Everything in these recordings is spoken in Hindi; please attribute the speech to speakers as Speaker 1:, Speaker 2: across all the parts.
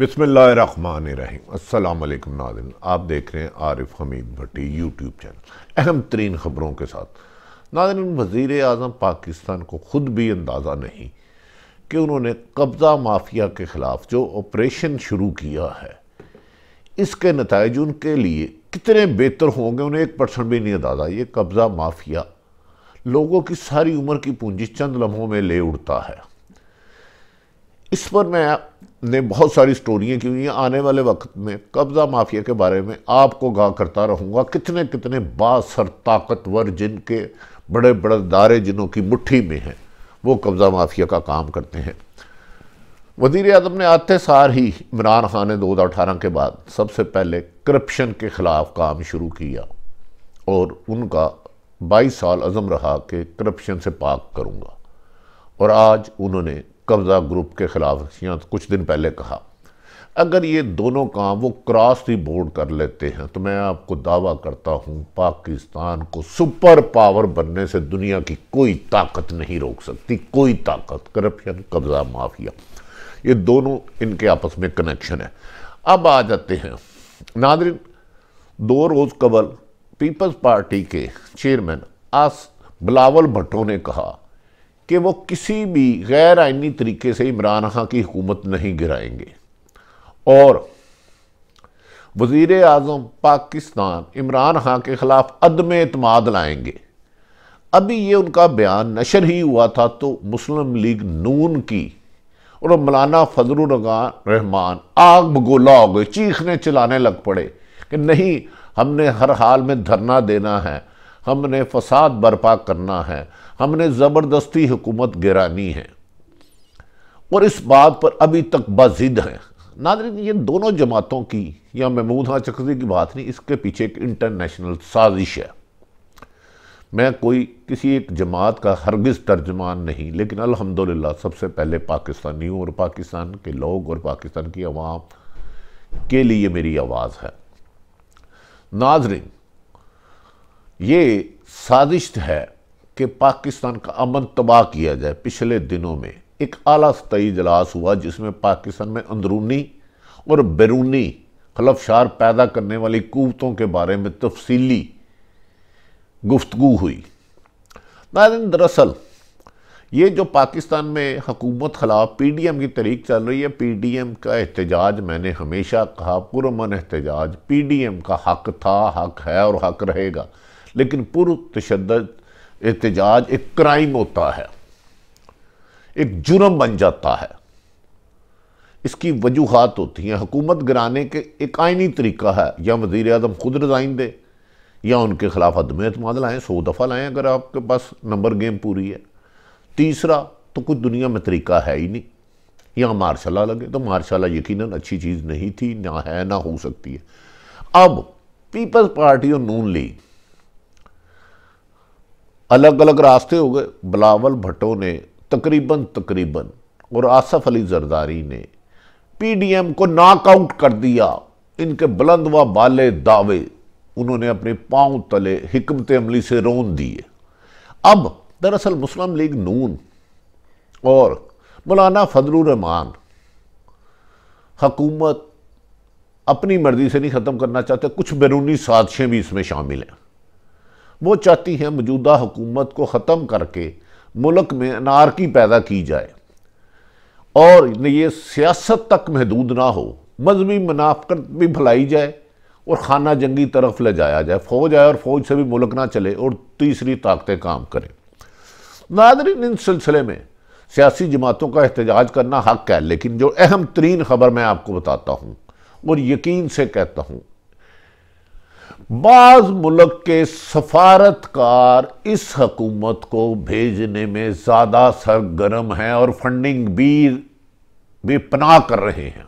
Speaker 1: बिसमीम अल्लाम नादिन आप देख रहे हैं आरिफ हमीद भट्टी यूट्यूब चैनल अहम तरीन ख़बरों के साथ नादिन वज़ी अजम पाकिस्तान को ख़ुद भी अंदाज़ा नहीं कि उन्होंने कब्ज़ा माफिया के ख़िलाफ़ जो ऑपरेशन शुरू किया है इसके नतज उनके लिए कितने बेहतर होंगे उन्हें एक परसेंट भी नहीं अंदाज़ा ये कब्ज़ा माफिया लोगों की सारी उम्र की पूंजी चंद लम्हों में ले उड़ता है इस पर मैं ने बहुत सारी स्टोरियाँ की हुई हैं आने वाले वक्त में कब्ज़ा माफिया के बारे में आपको गा करता रहूँगा कितने कितने बासर ताकतवर जिनके बड़े बड़े दारे जिनों की मुट्ठी में हैं वो कब्ज़ा माफिया का काम करते हैं वजीर अजम ने आते सार ही इमरान खान ने दो हज़ार अठारह के बाद सबसे पहले करप्शन के ख़िलाफ़ काम शुरू किया और उनका बाईस साल अज़म रहा कि करप्शन से पाक करूँगा और आज उन्होंने कब्ज़ा ग्रुप के ख़िलाफ़ या कुछ दिन पहले कहा अगर ये दोनों काम वो क्रॉस दी बोर्ड कर लेते हैं तो मैं आपको दावा करता हूँ पाकिस्तान को सुपर पावर बनने से दुनिया की कोई ताकत नहीं रोक सकती कोई ताकत करप्शन कब्ज़ा माफिया ये दोनों इनके आपस में कनेक्शन है अब आ जाते हैं नादरिन दो रोज़ कबल पीपल्स पार्टी के चेयरमैन आस बिलावल भट्टो ने कहा कि वो किसी भी गैर आइनी तरीके से इमरान खां की हुकूमत नहीं गिराएंगे और वजीर अजम पाकिस्तान इमरान खां के ख़िलाफ़ अदम अतमाद लाएंगे अभी ये उनका बयान नशर ही हुआ था तो मुस्लिम लीग नून की और मौलाना फजल रहमान आग बगोला हो गए चीखने चलाने लग पड़े कि नहीं हमने हर हाल में धरना देना है हमने फसाद बर्पा करना है हमने ज़बरदस्ती हुकूमत गिरानी है और इस बात पर अभी तक बाजिद हैं नादरीन ये दोनों जमातों की या महमूद हाँ चकरी की बात नहीं इसके पीछे एक इंटरनेशनल साजिश है मैं कोई किसी एक जमात का हरगिज़ तर्जमान नहीं लेकिन अल्हम्दुलिल्लाह सबसे पहले पाकिस्तानी और पाकिस्तान के लोग और पाकिस्तान की आवाम के लिए मेरी आवाज़ है नाजरीन ये साजिश है कि पाकिस्तान का अमन तबाह किया जाए पिछले दिनों में एक आला सतई इजलास हुआ जिसमें पाकिस्तान में अंदरूनी और बैरूनी खलफशार पैदा करने वाली कुतों के बारे में तफसीली गुफ्तु हुई नाजन दरअसल ये जो पाकिस्तान में हकूमत खिलाफ पी डी एम की तरीक चल रही है पी डी एम का एहतजाज मैंने हमेशा कहा पुरमन एहतजाज पी डी एम का हक था हक है और हक रहेगा लेकिन पूर्व तशद एहतजाज एक क्राइम होता है एक जुर्म बन जाता है इसकी वजूहत होती हैं हुकूमत गिराने के एक आइनी तरीका है या वजीर अजम खुद रजाइन दे या उनके खिलाफ अदम अतमाद लाएँ सौ दफ़ा लाएँ अगर आपके पास नंबर गेम पूरी है तीसरा तो कुछ दुनिया में तरीका है ही नहीं या मारशाला लगे तो मारशाला यकीन अच्छी चीज़ नहीं थी ना है ना हो सकती है अब पीपल्स पार्टी और नून लीग अलग अलग रास्ते हो गए बिलावल भट्टो ने तकरीबन तकरीबन और आसफ अली जरदारी ने पीडीएम को नॉकआउट कर दिया इनके बुलंद व बाले दावे उन्होंने अपने पांव तले हमत अमली से रोन दिए अब दरअसल मुस्लिम लीग नून और मौलाना फजलरहमान हकूमत अपनी मर्जी से नहीं ख़त्म करना चाहते कुछ बैरूनी साजिशें भी इसमें शामिल हैं वो चाहती हैं मौजूदा हुकूमत को ख़त्म करके मुल्क में अनारकी पैदा की जाए और ये सियासत तक महदूद ना हो मजहबी मुनाफ़त भी फैलाई जाए और खाना जंगी तरफ ले जाया जाए फौज आए और फौज से भी मुल्क ना चले और तीसरी ताकतें काम करें नादरीन इन सिलसिले में सियासी जमातों का एहतजाज करना हक है लेकिन जो अहम तरीन खबर मैं आपको बताता हूँ और यकीन से कहता हूँ बाज मुल्क के सफारतकार इस हकूमत को भेजने में ज़्यादा सरगर्म हैं और फंडिंग भी पनाह कर रहे हैं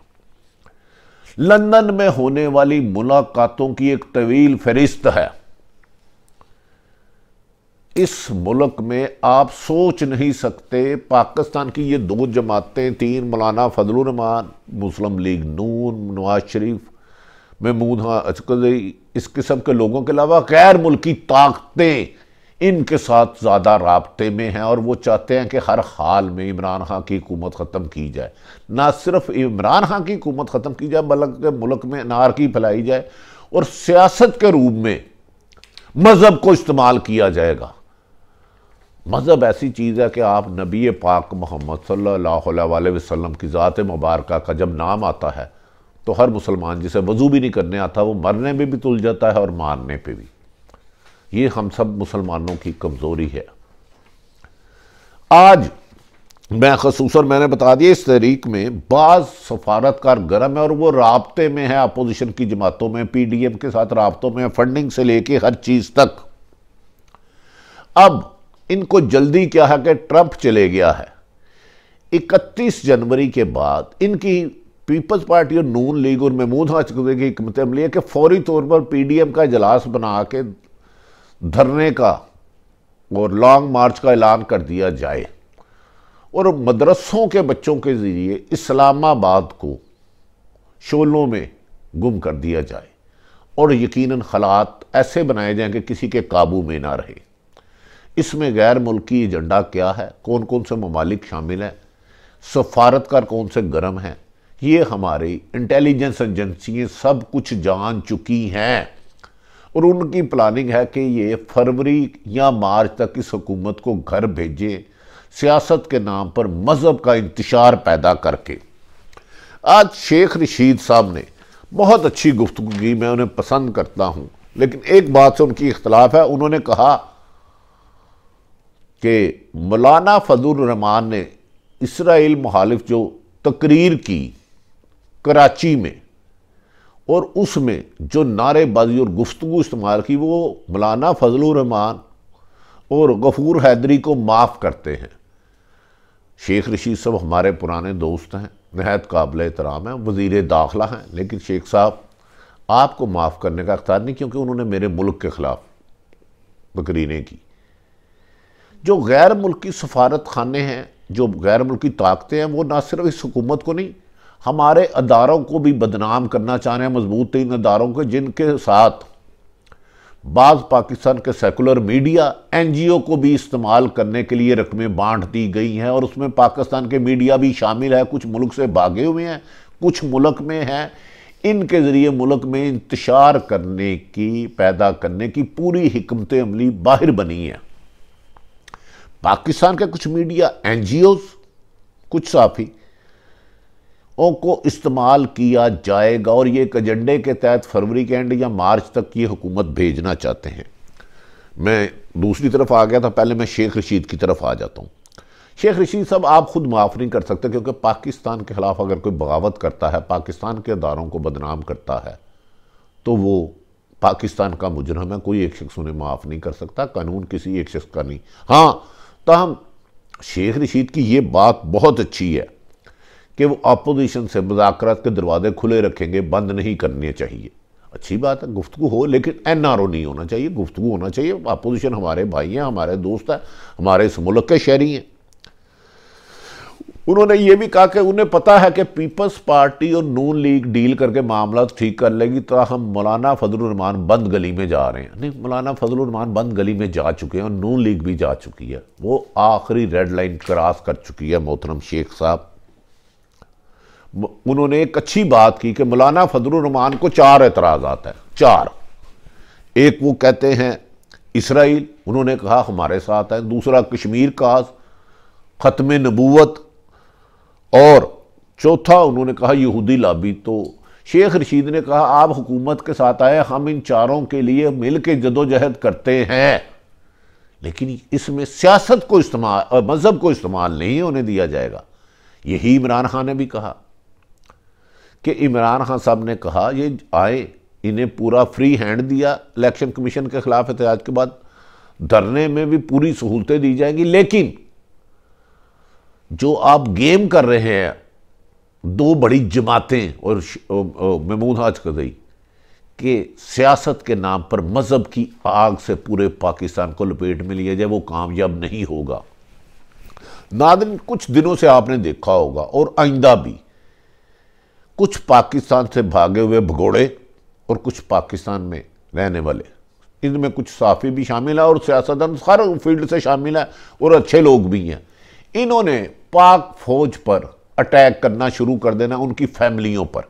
Speaker 1: लंदन में होने वाली मुलाकातों की एक तवील फहरिस्त है इस मुल्क में आप सोच नहीं सकते पाकिस्तान की ये दो जमातें तीन मौलाना फजलरहमान मुस्लिम लीग नून नवाज शरीफ महमूद हाँ अचक इस किस्म के लोगों के अलावा गैर मुल्की ताकतें इनके साथ ज़्यादा रबते में हैं और वो चाहते हैं कि हर हाल में इमरान खां की हुकूमत ख़त्म की जाए ना सिर्फ इमरान खां की हुकूमत ख़त्म की जाए बल्कि मुल्क में नारकी फैलाई जाए और सियासत के रूप में मज़हब को इस्तेमाल किया जाएगा मज़हब ऐसी चीज़ है कि आप नबी पाक मोहम्मद सल्लल्लाहु अलैहि वसल्लम की ज़ात मुबारक का जब नाम आता है तो हर मुसलमान जिसे वजू भी नहीं करने आता वो मरने में भी तुल जाता है और मारने पे भी ये हम सब मुसलमानों की कमज़ोरी है आज मैं खसूस मैंने बता दिया इस तहरीक में बाज़ सफारतकार गर्म है और वो रबते में है अपोजिशन की जमातों में पी डी एम के साथ रबतों में फंडिंग से लेके हर चीज़ तक अब इनको जल्दी क्या है कि ट्रंप चले गया है इकतीस जनवरी के बाद इनकी पीपल्स पार्टी और नून लीग और महमूद आ चुके की हमत अमली है कि फौरी तौर पर पी डी एम का इजलास बना के धरने का और लॉन्ग मार्च का ऐलान कर दिया जाए और मदरसों के बच्चों के ज़रिए इस्लामाबाद को शोलों में गुम कर दिया जाए और यकीनन हालात ऐसे बनाए जाएँ कि किसी के काबू में ना रहे इसमें गैर मुल्की एजेंडा क्या है कौन कौन से ममालिक शामिल हैं सफारतकार कौन से गर्म हैं ये हमारी इंटेलिजेंस एजेंसियाँ सब कुछ जान चुकी हैं और उनकी प्लानिंग है कि ये फरवरी या मार्च तक इस हुकूमत को घर भेजें सियासत के नाम पर मज़हब का इंतशार पैदा करके आज शेख रशीद साहब ने बहुत अच्छी गुफ्तु की मैं उन्हें पसंद करता हूँ लेकिन एक बात से उनकी इख्तलाफ है उन्होंने कहा कि मौलाना फजुलरहमान रहमान ने इसराइल मुहालिफ जो तकरीर की कराची में और उसमें जो नारेबाजी और गुफ्तु इस्तेमाल की वो मौलाना फजलरहमान और गफूर हैदरी को माफ़ करते हैं शेख रशीद साहब हमारे पुराने दोस्त हैं नहायत काबिल एहतराम हैं वज़ी दाखिला हैं लेकिन शेख साहब आपको माफ़ करने का अख्तियार नहीं क्योंकि उन्होंने मेरे मुल्क के ख़िलाफ़ बकरीने की जो गैर मुल्की सफारत खाने हैं जो गैर मुल्की ताकतें हैं वो ना सिर्फ इस हुकूमत को नहीं हमारे अदारों को भी बदनाम करना चाह रहे हैं मजबूत तीन अदारों के जिनके साथ बाद पाकिस्तान के सेकुलर मीडिया एनजीओ को भी इस्तेमाल करने के लिए रकमें बांट दी गई हैं और उसमें पाकिस्तान के मीडिया भी शामिल है कुछ मुल्क से भागे हुए हैं कुछ मुल्क में हैं इनके ज़रिए मुल्क में इंतशार करने की पैदा करने की पूरी हमत अमली बाहर बनी है पाकिस्तान के कुछ मीडिया एन कुछ साफ़ी को इस्तेमाल किया जाएगा और ये एक एजेंडे के तहत फरवरी के एंड या मार्च तक ये हुकूमत भेजना चाहते हैं मैं दूसरी तरफ आ गया था पहले मैं शेख रशीद की तरफ आ जाता हूँ शेख रशीद साहब आप खुद माफ़ नहीं कर सकते क्योंकि पाकिस्तान के ख़िलाफ़ अगर कोई बगावत करता है पाकिस्तान के अदारों को बदनाम करता है तो वो पाकिस्तान का मुजरम है कोई एक शख्स उन्हें माफ़ नहीं कर सकता कानून किसी एक शख्स का नहीं हाँ तहम शेख रशीद की ये बात बहुत अच्छी है कि वो अपोजिशन से मुजाकरात के दरवाजे खुले रखेंगे बंद नहीं करने चाहिए अच्छी बात है गुफ्तु हो लेकिन एन आर ओ नहीं होना चाहिए गुफ्तु होना चाहिए अपोजिशन हमारे भाई हैं हमारे दोस्त हैं हमारे इस मुल्क के शहरी हैं उन्होंने ये भी कहा कि उन्हें पता है कि पीपल्स पार्टी और नून लीग डील करके मामला ठीक कर लेगी तो हम मौलाना फजलरहमान बंद गली में जा रहे हैं नहीं मौलाना फजलरहमान बंद गली में जा चुके हैं और नून लीग भी जा चुकी है वो आखिरी रेड लाइन क्रॉस कर चुकी है मोहतरम शेख साहब उन्होंने एक अच्छी बात की कि मौलाना फजलरहमान को चार एतराज आते हैं चार एक वो कहते हैं इसराइल उन्होंने कहा हमारे साथ है दूसरा कश्मीर काज ख़त्म नबूत और चौथा उन्होंने कहा यहूदी लाबी तो शेख रशीद ने कहा आप हुकूमत के साथ आए हम इन चारों के लिए मिल के जदोजहद करते हैं लेकिन इसमें सियासत को इस्तेमाल मज़हब को इस्तेमाल नहीं होने दिया जाएगा यही इमरान खान ने भी कहा कि इमरान खान साहब ने कहा ये आए इन्हें पूरा फ्री हैंड दिया इलेक्शन कमीशन के खिलाफ एहतियात के बाद धरने में भी पूरी सहूलतें दी जाएंगी लेकिन जो आप गेम कर रहे हैं दो बड़ी जमातें और महमूद हाज कदई कि सियासत के नाम पर मज़हब की आग से पूरे पाकिस्तान को लपेट में लिया जाए वो कामयाब नहीं होगा नादिन कुछ दिनों से आपने देखा होगा और आइंदा भी कुछ पाकिस्तान से भागे हुए भगोड़े और कुछ पाकिस्तान में रहने वाले इनमें कुछ साफ़ी भी शामिल है और सियासतदान हर फील्ड से शामिल है और अच्छे लोग भी हैं इन्होंने पाक फौज पर अटैक करना शुरू कर देना उनकी फैमिलियों पर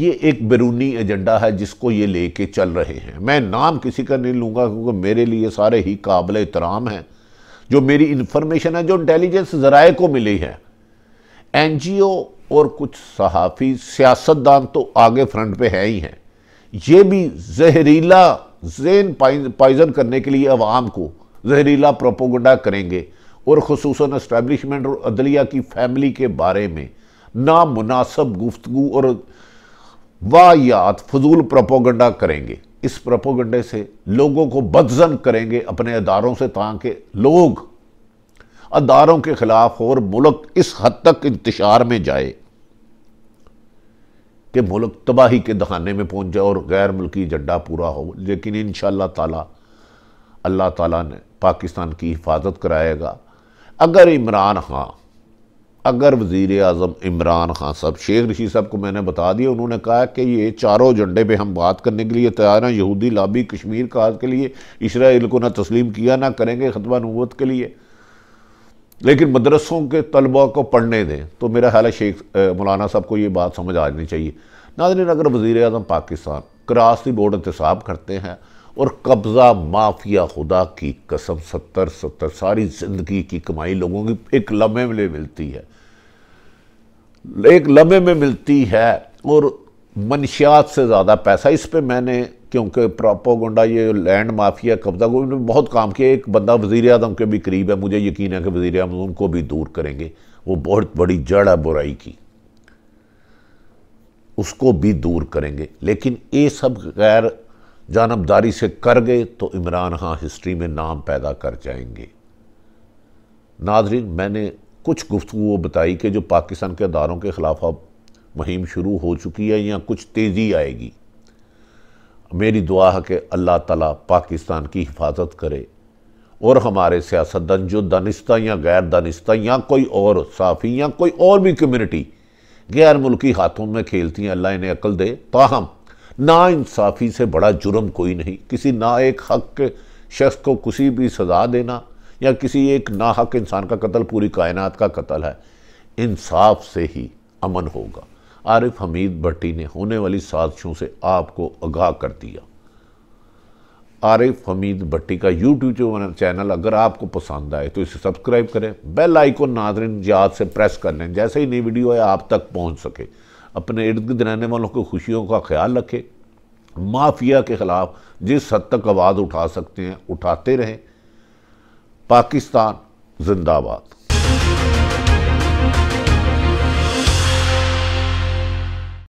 Speaker 1: ये एक बैरूनी एजेंडा है जिसको ये लेके चल रहे हैं मैं नाम किसी का नहीं लूँगा क्योंकि मेरे लिए सारे ही काबिल एहतराम हैं जो मेरी इन्फॉर्मेशन है जो इंटेलिजेंस ज़राए को मिली है एन जी ओ और कुछ सहाफ़ी सियासतदान तो आगे फ्रंट पे है ही हैं ये भी जहरीला जेन पाइजन करने के लिए अवाम को जहरीला प्रोपोगंडा करेंगे और खसूस इस्टबलिशमेंट और अदलिया की फैमिली के बारे में नामनासब गुफ्तु और वायात फजूल प्रोपोगंडा करेंगे इस प्रोपोगंडे से लोगों को बदजन करेंगे अपने अदारों से ताकि लोग अदारों के ख़िलाफ़ और मुल्क इस हद तक इंतशार में जाए कि मुल्क तबाही के दहाने में पहुँच जाए और गैर मुल्की झंडा पूरा हो लेकिन इन शाह अल्लाह ताला ने पाकिस्तान की हिफाजत कराएगा अगर इमरान खां अगर वज़ी अजम इमरान खान साहब शेख ऋषि साहब को मैंने बता दिया उन्होंने कहा कि ये चारों झंडे पर हम बात करने के लिए तैयार हैं यहूदी लाबी कश्मीर काज के लिए इसराइल को ना तस्लीम किया ना करेंगे खतबा नवत के लिए लेकिन मदरसों के तलबा को पढ़ने दें तो मेरा ख्याल है शेख मौलाना साहब को ये बात समझ आ जानी चाहिए नाजरीन अगर वज़ी अजम पाकिस्तान करासी बोर्ड इंतसाब करते हैं और कब्ज़ा माफिया खुदा की कसम सत्तर सत्तर सारी ज़िंदगी की कमाई लोगों की एक लम्हे में मिलती है एक लम्हे में मिलती है और मनशियात से ज़्यादा पैसा इस पर मैंने क्योंकि गुंडा ये लैंड माफिया कब्जा को बहुत काम किया एक बंदा वज़ी अजम के भी करीब है मुझे यकीन है कि वजीर अजम उनको भी दूर करेंगे वो बहुत बड़ी जड़ है बुराई की उसको भी दूर करेंगे लेकिन ये सब गैर जानबदारी से कर गए तो इमरान खां हिस्ट्री में नाम पैदा कर जाएंगे नाजरीन मैंने कुछ गुफ्तु वो बताई कि जो पाकिस्तान के अदारों के ख़िलाफ़ अब मुहिम शुरू हो चुकी है या कुछ तेज़ी आएगी मेरी दुआ है कि अल्लाह तला पाकिस्तान की हिफाजत करे और हमारे सियासतदान जो दानिस्ता या गैर दानिस्ता या कोई और साफ़ी या कोई और भी कम्यूनिटी गैर मुल्की हाथों में खेलती हैं अल्लाह इन्हें अकल दे ताहम ना इंसाफ़ी से बड़ा जुर्म कोई नहीं किसी ना एक हक शख्स को किसी भी सज़ा देना या किसी एक ना हक इंसान का कत्ल पूरी कायनात का कत्ल है इंसाफ से ही अमन होगा आरिफ हमीद भट्टी ने होने वाली साजिशों से आपको आगाह कर दिया आरिफ हमीद भट्टी का यूट्यूब चैनल अगर आपको पसंद आए तो इसे सब्सक्राइब करें बेल आइकन नादरन याद से प्रेस कर लें जैसे ही नई वीडियो है आप तक पहुंच सके अपने इर्द गिर्द रहने वालों की खुशियों का ख्याल रखें माफिया के ख़िलाफ़ जिस हद तक आवाज़ उठा सकते हैं उठाते रहें पाकिस्तान जिंदाबाद